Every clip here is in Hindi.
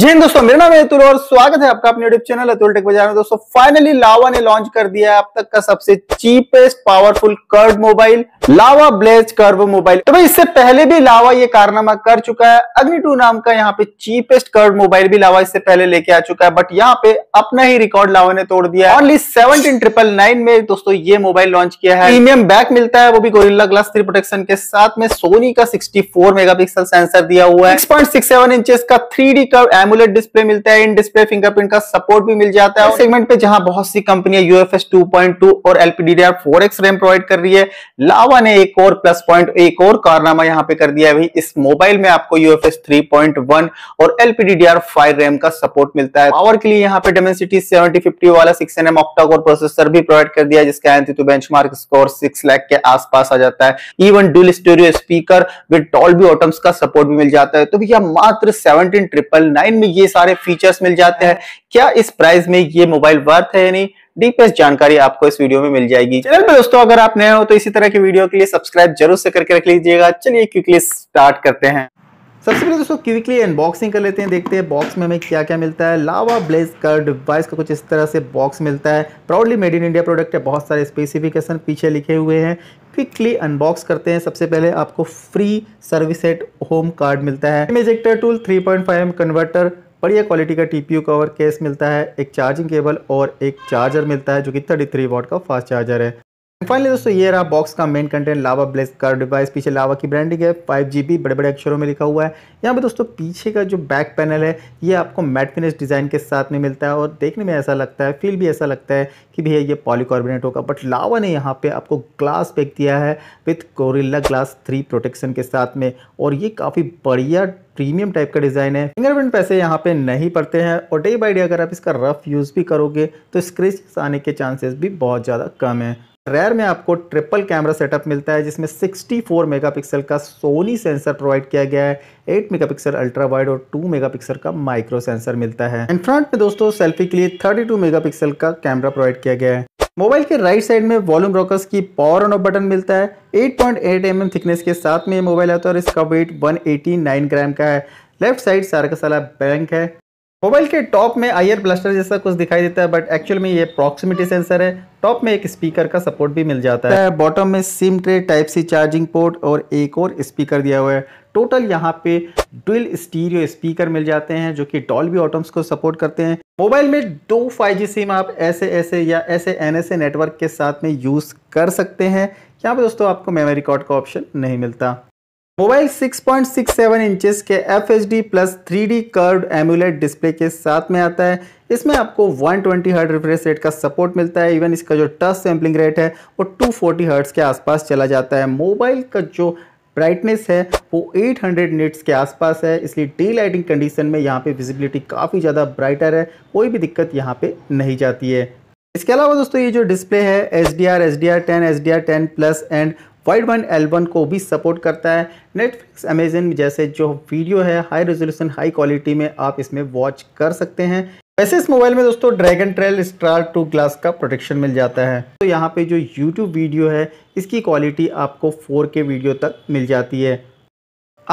जी दोस्तों मेरा नाम है अतुल और स्वागत है आपका अपने यूट्यूब चैनल अतुल टेक बाजार में दोस्तों फाइनली लावा ने लॉन्च कर दिया है अब तक का सबसे cheapest powerful curved mobile Lava Blaze curve mobile तो भाई इससे पहले भी लावा ये कारनामा कर चुका है अग्नि टू नाम का यहाँ पे चीपेस्ट कर्व मोबाइल भी लावा इससे पहले लेके आ चुका है बट यहाँ पे अपना ही रिकॉर्ड लावा ने तोड़ दिया है ओनली सेवनटीन ट्रिपल नाइन में दोस्तों ये मोबाइल लॉन्च किया है प्रीमियम बैक मिलता है वो भी गोरिल्ला ग्लास थ्री प्रोटेक्शन के साथ में सोनी का सिक्सटी फोर मेगापिक्सल सेंसर दिया हुआ है सिक्स पॉइंट का three D curve AMOLED display मिलता है इन डिस्प्ले फिंगरप्रिंट का सपोर्ट भी मिल जाता है सेगमेंट पे जहां बहुत सी कंपनियां यूएफएस टू पॉइंट टू और LPD four X RAM provide कर रही है लावा ने एक और प्लस पॉइंट एक और कारनामा यहां पे कर दिया भाई इस मोबाइल में आपको यूएफएस 3.1 और एलपीडीडीआर 5 रैम का सपोर्ट मिलता है पावर के लिए यहां पे डेमेंसिटी 7050 वाला 6 एम ऑक्टा कोर प्रोसेसर भी प्रोवाइड कर दिया जिसका AnTuTu benchmark score six lakh के आसपास आ जाता है even dual stereo speaker with Dolby Atmos का सपोर्ट भी मिल जाता है तो भैया मात्र 17999 में ये सारे फीचर्स मिल जाते हैं क्या इस प्राइस में ये मोबाइल वर्थ है या नहीं डीपेस्ट जानकारी आपको इस वीडियो में मिल जाएगी चैनल पर दोस्तों अगर आप नए हो तो इसी तरह के वीडियो के लिए सब्सक्राइब जरूर से करके रख लीजिएगा चलिए क्विकली स्टार्ट करते हैं सबसे पहले दोस्तों क्विकली अनबॉक्सिंग कर लेते हैं देखते हैं बॉक्स में हमें क्या क्या मिलता है लावा ब्लेज का डिवाइस का कुछ इस तरह से बॉक्स मिलता है proudly made in India product है बहुत सारे स्पेसिफिकेशन पीछे लिखे हुए हैं क्विकली अनबॉक्स करते हैं सबसे पहले आपको free service at home card मिलता है sim ejector tool three point converter बढ़िया क्वालिटी का टीपीयू कवर केस मिलता है एक चार्जिंग केबल और एक चार्जर मिलता है जो कि थर्टी थ्री वॉट का फास्ट चार्जर है फाइनली दोस्तों ये रहा बॉक्स का मेन कंटेंट लावा ब्लेस का डिवाइस पीछे लावा की ब्रांडिंग है फाइव जी बी बड़े बड़े अक्षरों में लिखा हुआ है यहाँ पे दोस्तों पीछे का जो बैक पैनल है ये आपको मैट फिनिश डिज़ाइन के साथ में मिलता है और देखने में ऐसा लगता है फील भी ऐसा लगता है कि भैया ये पॉलीकार्बोनेट होगा बट लावा ने यहाँ पर आपको ग्लास पैक दिया है with Gorilla glass three protection के साथ में और ये काफ़ी बढ़िया प्रीमियम टाइप का डिज़ाइन है फिंगरप्रिंट पैसे यहाँ पे नहीं पड़ते हैं और डे बाई डे अगर आप इसका रफ यूज़ भी करोगे तो स्क्रेचेस आने के चांसेस भी बहुत ज़्यादा कम है रेयर में आपको ट्रिपल कैमरा सेटअप मिलता है जिसमें 64 मेगापिक्सल का सोनी सेंसर प्रोवाइड किया गया है 8 मेगापिक्सल अल्ट्रा वाइड और 2 मेगापिक्सल का माइक्रो सेंसर मिलता है एंड फ्रंट में दोस्तों सेल्फी के लिए 32 मेगापिक्सल का कैमरा प्रोवाइड किया गया है मोबाइल के राइट साइड में वॉल्यूम रॉकर्स की पावर ऑन ऑफ बटन मिलता है एट पॉइंट mm थिकनेस के साथ में ये मोबाइल आता है और इसका वेट वन ग्राम का है लेफ्ट साइड सारा का सारा बैंक है मोबाइल के टॉप में आयर ब्लास्टर जैसा कुछ दिखाई देता है बट एक्चुअल में ये प्रॉक्सिमिटी सेंसर है टॉप में एक स्पीकर का सपोर्ट भी मिल जाता है बॉटम में SIM tray type C charging port और एक और स्पीकर दिया हुआ है टोटल यहाँ पे डुअल स्टीरियो स्पीकर मिल जाते हैं जो कि डॉल भी ऑटम्स को सपोर्ट करते हैं मोबाइल में दो 5G सिम आप ऐसे ऐसे या ऐसे एन नेटवर्क के साथ में यूज़ कर सकते हैं यहाँ पे दोस्तों आपको मेमोरी कार्ड का ऑप्शन नहीं मिलता मोबाइल 6.67 इंचेस के F H D plus three D curve AMOLED display के साथ में आता है इसमें आपको 120 ट्वेंटी हर्ट रिफ्रेश रेट का सपोर्ट मिलता है इवन इसका जो टच सैम्पलिंग रेट है वो 240 फोर्टी हर्ट्स के आसपास चला जाता है मोबाइल का जो ब्राइटनेस है वो 800 हंड्रेड निट्स के आसपास है इसलिए डे लाइटिंग कंडीशन में यहाँ पे विजिबिलिटी काफ़ी ज़्यादा ब्राइटर है कोई भी दिक्कत यहाँ पे नहीं जाती है इसके अलावा दोस्तों ये जो डिस्प्ले है H D R H D R ten H D R ten plus and wide one one को भी सपोर्ट करता है नेटफ्लिक्स अमेजन जैसे जो वीडियो है हाई रेजोल्यूशन हाई क्वालिटी में आप इसमें वॉच कर सकते हैं वैसे इस मोबाइल में दोस्तों dragon trail star two glass का प्रोटेक्शन मिल जाता है तो यहाँ पे जो यूट्यूब वीडियो है इसकी क्वालिटी आपको 4K वीडियो तक मिल जाती है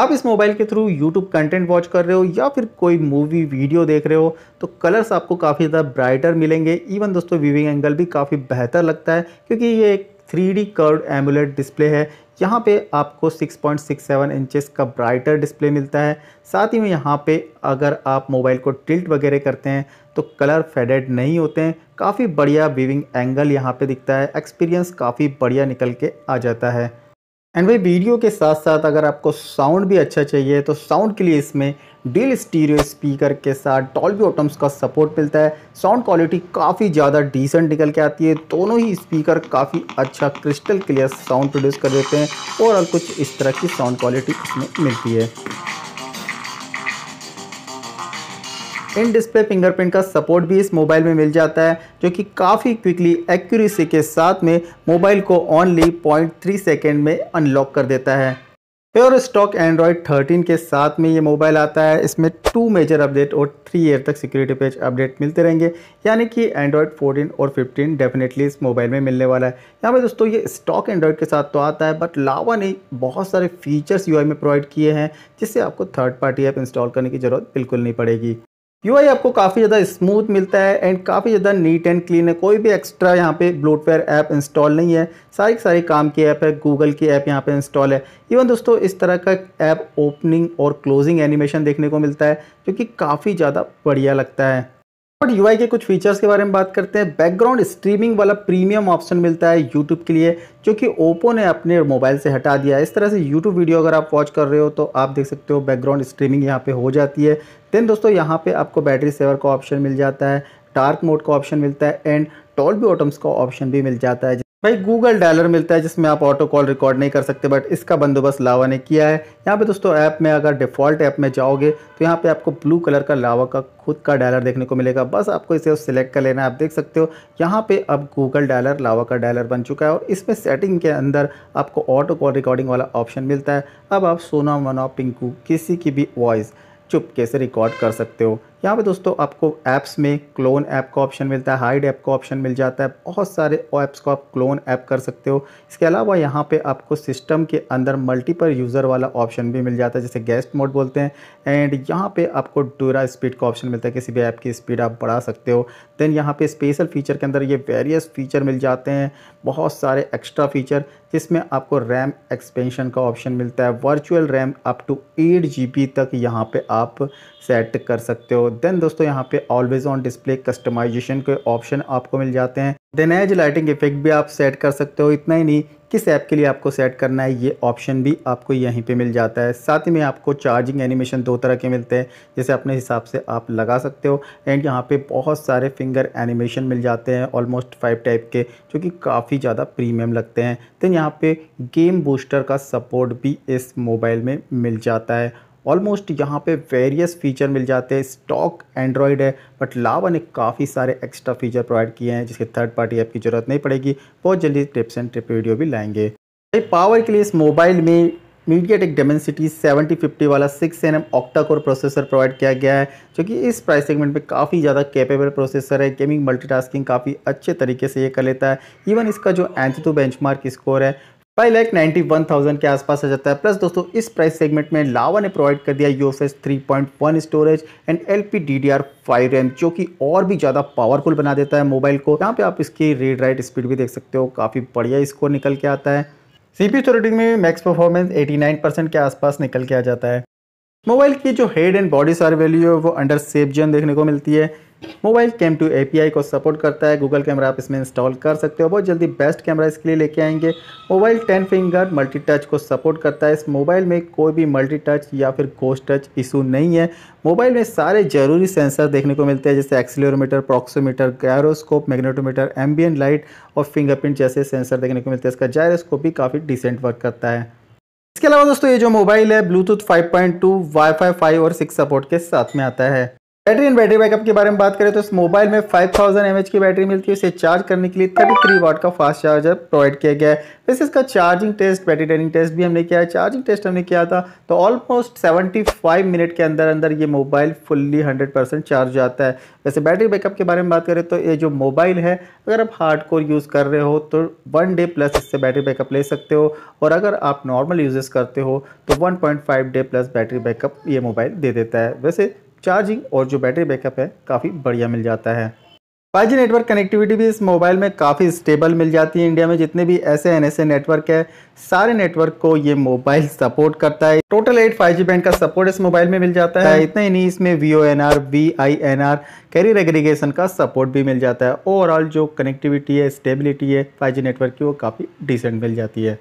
आप इस मोबाइल के थ्रू यूट्यूब कंटेंट वॉच कर रहे हो या फिर कोई मूवी वीडियो देख रहे हो तो कलर्स आपको काफ़ी ज़्यादा ब्राइटर मिलेंगे इवन दोस्तों व्यूविंग एंगल भी काफ़ी बेहतर लगता है क्योंकि ये एक three D curve AMOLED display है यहाँ पे आपको 6.67 इंचेस का ब्राइटर डिस्प्ले मिलता है साथ ही में यहाँ पे अगर आप मोबाइल को टिल्ट वगैरह करते हैं तो कलर फेडेड नहीं होते हैं काफ़ी बढ़िया व्यूविंग एंगल यहाँ पे दिखता है एक्सपीरियंस काफ़ी बढ़िया निकल के आ जाता है एंड वही वीडियो के साथ साथ अगर आपको साउंड भी अच्छा चाहिए तो साउंड के लिए इसमें डील स्टीरियो स्पीकर के साथ डॉल्बी ऑटम्स का सपोर्ट मिलता है साउंड क्वालिटी काफ़ी ज़्यादा डिसेंट निकल के आती है दोनों ही स्पीकर काफ़ी अच्छा क्रिस्टल क्लियर साउंड प्रोड्यूस कर देते हैं और कुछ इस तरह की साउंड क्वालिटी इसमें मिलती है इन डिस्प्ले फिंगरप्रिंट का सपोर्ट भी इस मोबाइल में मिल जाता है जो कि काफ़ी क्विकली एक्यूरेसी के साथ में मोबाइल को ऑनली पॉइंट थ्री सेकेंड में अनलॉक कर देता है प्योर स्टॉक एंड्रॉयड 13 के साथ में ये मोबाइल आता है इसमें टू मेजर अपडेट और थ्री ईयर तक सिक्योरिटी पेज अपडेट मिलते रहेंगे यानी कि एंड्रॉयड 14 और 15 डेफिनेटली इस मोबाइल में मिलने वाला है यहाँ पे दोस्तों ये स्टॉक एंड्रॉयड के साथ तो आता है बट लावा ने बहुत सारे फीचर्स यू में प्रोवाइड किए हैं जिससे आपको थर्ड पार्टी ऐप इंस्टॉल करने की ज़रूरत बिल्कुल नहीं पड़ेगी यू आपको काफ़ी ज़्यादा स्मूथ मिलता है एंड काफ़ी ज़्यादा नीट एंड क्लीन है कोई भी एक्स्ट्रा यहाँ पे ब्लूटवेयर ऐप इंस्टॉल नहीं है सारी सारे काम की ऐप है गूगल की ऐप यहाँ पे इंस्टॉल है इवन दोस्तों इस तरह का ऐप ओपनिंग और क्लोजिंग एनिमेशन देखने को मिलता है जो कि काफ़ी ज़्यादा बढ़िया लगता है और यूआई के कुछ फीचर्स के बारे में बात करते हैं बैकग्राउंड स्ट्रीमिंग वाला प्रीमियम ऑप्शन मिलता है यूट्यूब के लिए जो कि ओप्पो ने अपने मोबाइल से हटा दिया है इस तरह से यूट्यूब वीडियो अगर आप वॉच कर रहे हो तो आप देख सकते हो बैकग्राउंड स्ट्रीमिंग यहाँ पे हो जाती है देन दोस्तों यहाँ पे आपको बैटरी सेवर का ऑप्शन मिल जाता है डार्क मोड का ऑप्शन मिलता है एंड टॉल बी ऑटम्स का ऑप्शन भी मिल जाता है भाई गूगल डायलर मिलता है जिसमें आप ऑटो कॉल रिकॉर्ड नहीं कर सकते बट इसका बंदोबस्त लावा ने किया है यहाँ पे दोस्तों ऐप में अगर डिफ़ॉल्ट ऐप में जाओगे तो यहाँ पे आपको ब्लू कलर का लावा का खुद का डायलर देखने को मिलेगा बस आपको इसे सिलेक्ट कर लेना है आप देख सकते हो यहाँ पे अब गूगल डायलर लावा का डायलर बन चुका है और इसमें सेटिंग के अंदर आपको ऑटो कॉल रिकॉर्डिंग वाला ऑप्शन मिलता है अब आप सोना वना पिंकू किसी की भी वॉइस चुपके से रिकॉर्ड कर सकते हो यहाँ पे दोस्तों आपको ऐप्स में क्लोन ऐप का ऑप्शन मिलता है हाइड ऐप का ऑप्शन मिल जाता है बहुत सारे ऐप्स को आप क्लोन ऐप कर सकते हो इसके अलावा यहाँ पे आपको सिस्टम के अंदर मल्टीपल यूज़र वाला ऑप्शन भी मिल जाता है जैसे गेस्ट मोड बोलते हैं एंड यहाँ पे आपको डूरा स्पीड का ऑप्शन मिलता है किसी भी ऐप की स्पीड आप बढ़ा सकते हो देन यहाँ पर स्पेशल फीचर के अंदर ये वेरियस फीचर मिल जाते हैं बहुत सारे एक्स्ट्रा फीचर जिसमें आपको रैम एक्सपेंशन का ऑप्शन मिलता है virtual RAM up to eight G तक यहाँ पर आप सेट कर सकते हो देन दोस्तों यहाँ पे ऑलवेज ऑन डिस्प्ले कस्टमाइजेशन के ऑप्शन आपको मिल जाते हैं देन एज लाइटिंग इफेक्ट भी आप सेट कर सकते हो इतना ही नहीं किस ऐप के लिए आपको सेट करना है ये ऑप्शन भी आपको यहीं पे मिल जाता है साथ ही में आपको चार्जिंग एनिमेशन दो तरह के मिलते हैं जैसे अपने हिसाब से आप लगा सकते हो एंड यहाँ पे बहुत सारे फिंगर एनिमेशन मिल जाते हैं ऑलमोस्ट फाइव टाइप के जो कि काफ़ी ज़्यादा प्रीमियम लगते हैं देन यहाँ पे गेम बूस्टर का सपोर्ट भी इस मोबाइल में मिल जाता है ऑलमोस्ट यहाँ पे वेरियस फीचर मिल जाते हैं स्टॉक एंड्रॉयड है बट लावा ने काफ़ी सारे एक्स्ट्रा फीचर प्रोवाइड किए हैं जिसके थर्ड पार्टी ऐप की ज़रूरत नहीं पड़ेगी बहुत जल्दी टिप्स एंड ट्रिप वीडियो भी लाएंगे पावर के लिए इस मोबाइल में MediaTek Dimensity seventy fifty वाला six N M octa core processor provide किया गया है जो कि इस प्राइस सेगमेंट में काफ़ी ज़्यादा कैपेबल प्रोसेसर है गेमिंग मल्टीटास्किंग काफ़ी अच्छे तरीके से ये कर लेता है इवन इसका जो एंथू बेंचमार्क स्कोर है five lakh ninety one thousand के आसपास आ जाता है प्लस दोस्तों इस प्राइस सेगमेंट में लावा ने प्रोवाइड कर दिया UFS 3.1 storage and L P D D R five RAM जो कि और भी ज़्यादा पावरफुल बना देता है मोबाइल को यहाँ पे आप इसकी रीड राइट स्पीड भी देख सकते हो काफ़ी बढ़िया स्कोर निकल के आता है सी पी में मैक्स परफॉर्मेंस एटी के आसपास निकल के आ जाता है मोबाइल की जो हेड एंड बॉडी सारी वैल्यू है वो अंडर सेफ जोन देखने को मिलती है मोबाइल कैम टू ए को सपोर्ट करता है गूगल कैमरा आप इसमें इंस्टॉल कर सकते हो बहुत जल्दी बेस्ट कैमरा इसके लिए लेके आएंगे mobile ten finger multi touch को सपोर्ट करता है इस मोबाइल में कोई भी मल्टी टच या फिर कोस्ट टच इशू नहीं है मोबाइल में सारे ज़रूरी सेंसर देखने को मिलते हैं जैसे accelerometer proximeter gyroscope magnetometer ambient light और फिंगरप्रिंट जैसे सेंसर देखने को मिलते हैं इसका जायरोस्कोप भी काफ़ी डिसेंट वर्क करता है इसके अलावा दोस्तों ये जो मोबाइल है ब्लूटूथ 5.2 वाईफाई 5 और 6 सपोर्ट के साथ में आता है बैटरी एंड बैटरी बैकअप के बारे में बात करें तो इस मोबाइल में 5000 थाउजेंड की बैटरी मिलती है इसे चार्ज करने के लिए 33 वाट का फास्ट चार्जर प्रोवाइड किया गया है वैसे इसका charging test battery draining test भी हमने किया है चार्जिंग टेस्ट हमने किया था तो ऑलमोस्ट 75 मिनट के अंदर अंदर ये मोबाइल फुल्ली हंड्रेड चार्ज जाता है वैसे बैटरी बैकअप के बारे में बात करें तो ये जो मोबाइल है अगर आप हार्ड कोर यूज़ कर रहे हो तो वन डे प्लस इससे बैटरी बैकअप ले सकते हो और अगर आप नॉर्मल यूजेस करते हो तो one day plus battery backup ये मोबाइल दे देता है वैसे चार्जिंग और जो बैटरी बैकअप है काफ़ी बढ़िया मिल जाता है फाइव नेटवर्क कनेक्टिविटी भी इस मोबाइल में काफ़ी स्टेबल मिल जाती है इंडिया में जितने भी ऐसे एन नेटवर्क है सारे नेटवर्क को ये मोबाइल सपोर्ट करता है टोटल एट फाइव बैंड का सपोर्ट इस मोबाइल में मिल जाता है इतना ही नहीं इसमें V O N R V I N R carrier aggregation का सपोर्ट भी मिल जाता है ओवरऑल जो कनेक्टिविटी है स्टेबिलिटी है फाइव नेटवर्क की वो काफ़ी डिसेंट मिल जाती है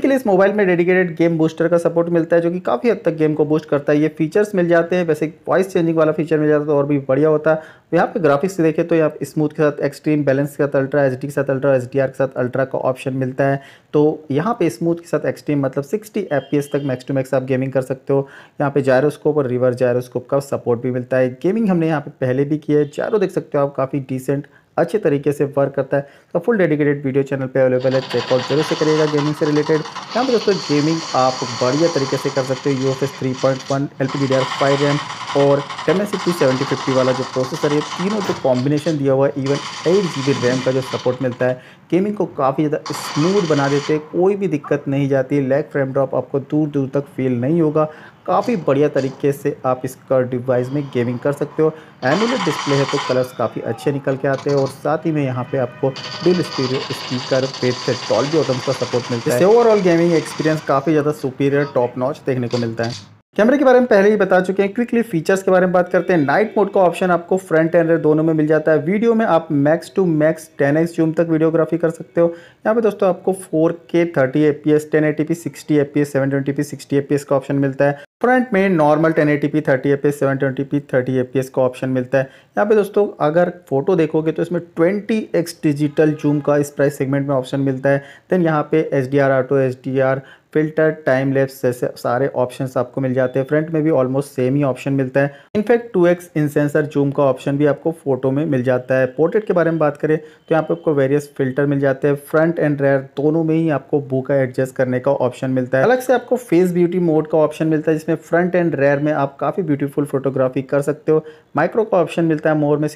के लिए इस मोबाइल में डेडिकेटेड गेम बूस्टर का सपोर्ट मिलता है जो कि काफ़ी हद तक गेम को बूस्ट करता है ये फीचर्स मिल जाते हैं वैसे वॉइस चेंजिंग वाला फीचर मिल जाता है तो और भी बढ़िया होता है तो यहाँ पे ग्राफिक्स देखें तो यहाँ स्मूथ के साथ एक्सट्रीम बैलेंस के साथ अल्ट्रा एच के साथ अल्ट्रा एच के साथ अल्ट्रा का ऑप्शन मिलता है तो यहाँ पे स्मूथ के साथ एक्सट्रीम मतलब सिक्सटी एफ तक मैक्स टू मैक्स आप गेमिंग कर सकते हो यहाँ पे जायरोस्कोप और रिवर जायरोस्कोप का सपोर्ट भी मिलता है गेमिंग हमने यहाँ पे पहले भी किया है जायरो देख सकते हो आप काफ़ी डिसेंट अच्छे तरीके से वर्क करता है तो फुल डेडिकेटेड वीडियो चैनल पे अवेलेबल है चेकआउट जरूर से करिएगा गेमिंग से रिलेटेड यहाँ पर दोस्तों गेमिंग आप बढ़िया तरीके से कर सकते हो U F S three point one L P D R five RAM और M S P seventy fifty वाला जो प्रोसेसर है तीनों जो कॉम्बिनेशन दिया हुआ है even eight G B RAM का जो सपोर्ट मिलता है गेमिंग को काफ़ी ज़्यादा स्मूथ बना देते हैं कोई भी दिक्कत नहीं जाती लैग फ्रेम ड्रॉप आपको दूर दूर तक फील नहीं होगा काफ़ी बढ़िया तरीके से आप इसका डिवाइस में गेमिंग कर सकते हो एमुलेट डिस्प्ले है तो कलर्स काफ़ी अच्छे निकल के आते हैं और साथ ही में यहाँ पे आपको स्पीड स्पीकर पेड से टॉल भी ऑटम का सपोर्ट मिलता है ओवरऑल गेमिंग एक्सपीरियंस काफ़ी ज़्यादा सुपीरियर टॉप नॉच देखने को मिलता है कैमरे के बारे में पहले ही बता चुके हैं क्विकली फीचर्स के बारे में बात करते हैं नाइट मोड का ऑप्शन आपको फ्रंट एंड रेयर दोनों में मिल जाता है वीडियो में आप max to max ten X zoom तक वीडियोग्राफी कर सकते हो यहाँ पे दोस्तों आपको 4K P sixty F P S का ऑप्शन मिलता है फ्रंट में normal ten P P thirty seven twenty thirty F P S का ऑप्शन मिलता है यहाँ पे दोस्तों अगर फोटो देखोगे तो इसमें ट्वेंटी एक्स डिजिटल जूम का इस प्राइस सेगमेंट में ऑप्शन मिलता है देन यहाँ पे H D R auto H D R filter time lapse जैसे सारे ऑप्शन आपको मिल जाते हैं फ्रंट में भी ऑलमोस्ट सेम ही ऑप्शन मिलता है in fact two X in sensor zoom का ऑप्शन भी आपको फोटो में मिल जाता है पोर्ट्रेट के बारे में बात करें तो यहाँ पर आपको वेरियस फिल्टर मिल जाते हैं फ्रंट एंड रेयर दोनों में ही आपको बू का एडजस्ट करने का ऑप्शन मिलता है अलग से आपको फेस ब्यूटी मोड का ऑप्शन मिलता है जिसमें फ्रंट एंड रेयर में आप काफ़ी ब्यूटीफुल फोटोग्राफी कर सकते हो माइक्रो का ऑप्शन मिलता है मोर में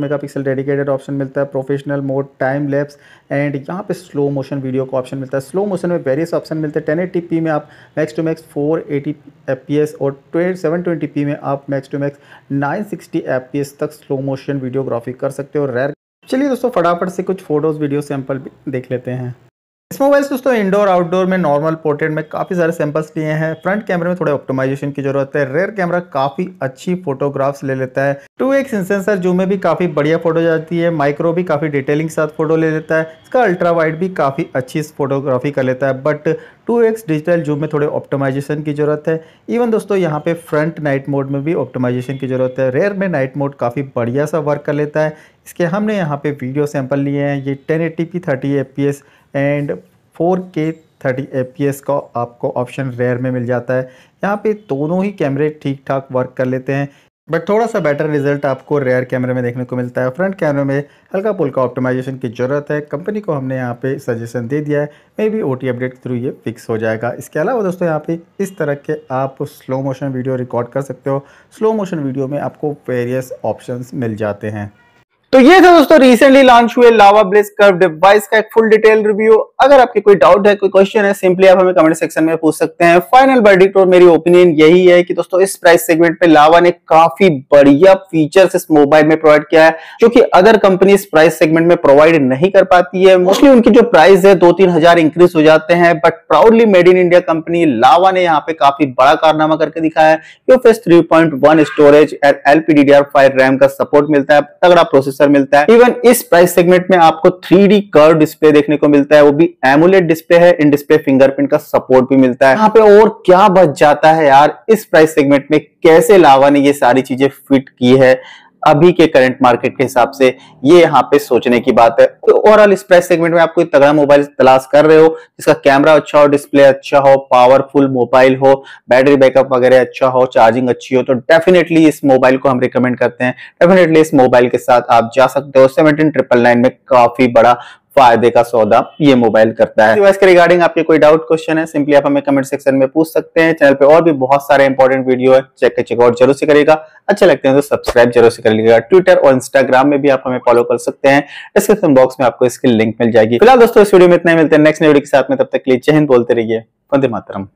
मेगा पिक्सल डेडिकेटेड ऑप्शन मिलता है professional mode time lapse and यहाँ पे स्लो मोशन वीडियो का ऑप्शन मिलता है स्लो मोशन में वेरियस ऑप्शन मिलते हैं टेन 1080p में आप max to max four eighty F P S और सेवन ट्वेंटी पी में आप max to max nine sixty F P S तक स्लो मोशन वीडियोग्राफी कर सकते हो रेयर चलिए दोस्तों फटाफट से कुछ फ़ोटोज़ वीडियो सैम्पल देख लेते हैं इस मोबाइल से दोस्तों इंडोर आउटडोर में नॉर्मल पोर्ट्रेट में काफ़ी सारे सैंपल्स लिए हैं फ्रंट कैमरे में थोड़े ऑप्टोमाइजेशन की जरूरत है रेयर कैमरा काफ़ी अच्छी फोटोग्राफ्स ले लेता है टू एक्स इंसेंसर जूम में भी काफ़ी बढ़िया फोटो जाती है माइक्रो भी काफ़ी डिटेलिंग के साथ फोटो ले लेता है इसका अल्ट्रा वाइड भी काफ़ी अच्छी फोटोग्राफी कर लेता है but two X digital zoom में थोड़े ऑप्टोमाइजेशन की ज़रूरत है इवन दोस्तों यहाँ पे फ्रंट नाइट मोड में भी ऑप्टोमाइजेशन की ज़रूरत है रेयर में नाइट मोड काफ़ी बढ़िया सा वर्क कर लेता है इसके हमने यहाँ पे वीडियो सैंपल लिए हैं ये 1080p S and 4K S का आपको ऑप्शन रेयर में मिल जाता है यहाँ पे दोनों ही कैमरे ठीक ठाक वर्क कर लेते हैं बट थोड़ा सा बेटर रिजल्ट आपको रेयर कैमरे में देखने को मिलता है फ्रंट कैमरे में हल्का पुल्का ऑप्टिमाइजेशन की ज़रूरत है कंपनी को हमने यहाँ पे सजेशन दे दिया है मे बी ओ अपडेट के थ्रू ये फिक्स हो जाएगा इसके अलावा दोस्तों यहाँ पे इस तरह के आप स्लो मोशन वीडियो रिकॉर्ड कर सकते हो स्लो मोशन वीडियो में आपको वेरियस ऑप्शन मिल जाते हैं तो ये था दोस्तों रिसेंटली लॉन्च हुए लावा ब्लेस कर्व डिवाइस का एक फुल डिटेल रिव्यू अगर आपके कोई डाउट है कोई क्वेश्चन है सिंपली आप हमें कमेंट सेक्शन में पूछ सकते हैं फाइनल वर्डिक्ट और मेरी ओपिनियन यही है कि दोस्तों इस प्राइस सेगमेंट पे लावा ने काफी बढ़िया फीचर्स इस मोबाइल में प्रोवाइड किया है जो कि अदर कंपनी इस प्राइस सेगमेंट में प्रोवाइड नहीं कर पाती है मोस्टली उनकी जो प्राइस है दो तीन हजार इंक्रीज हो जाते हैं but proudly made in India company Lava ने यहाँ पे काफी बड़ा कारनामा करके दिखाया है three storage and five RAM का सपोर्ट मिलता है तगड़ा प्रोसेसर प्रोसेसर मिलता है इवन इस प्राइस सेगमेंट में आपको थ्री डी कर डिस्प्ले देखने को मिलता है वो भी एमुलेट डिस्प्ले है इन डिस्प्ले फिंगरप्रिंट का सपोर्ट भी मिलता है यहाँ पे और क्या बच जाता है यार इस प्राइस सेगमेंट में कैसे लावा ने ये सारी चीजें फिट की है अभी के करंट मार्केट के हिसाब से ये यहाँ पे सोचने की बात है तो ओवरऑल इस प्राइस सेगमेंट में आप कोई तगड़ा मोबाइल तलाश कर रहे हो जिसका कैमरा अच्छा हो डिस्प्ले अच्छा हो पावरफुल मोबाइल हो बैटरी बैकअप वगैरह अच्छा हो चार्जिंग अच्छी हो तो डेफिनेटली इस मोबाइल को हम रिकमेंड करते हैं डेफिनेटली इस मोबाइल के साथ आप जा सकते हो सेवनटीन में काफी बड़ा फायदे का सौदा ये मोबाइल करता है डिवाइस के रिगार्डिंग आपके कोई डाउट क्वेश्चन है सिंपली आप हमें कमेंट सेक्शन में पूछ सकते हैं चैनल पे और भी बहुत सारे इंपॉर्टेंट वीडियो है चेक चेकआउट जरूर से करेगा अच्छे लगते हैं तो सब्सक्राइब जरूर से कर लीजिएगा ट्विटर और इंस्टाग्राम में भी आप हमें फॉलो कर सकते हैं डिस्क्रिप्शन बॉक्स में आपको इसकी लिंक मिल जाएगी फिलहाल दोस्तों इस वीडियो में इतना मिलते हैं नेक्स्ट वीडियो के साथ में तब तक के लिए बोलते रहिए वंदे मातरम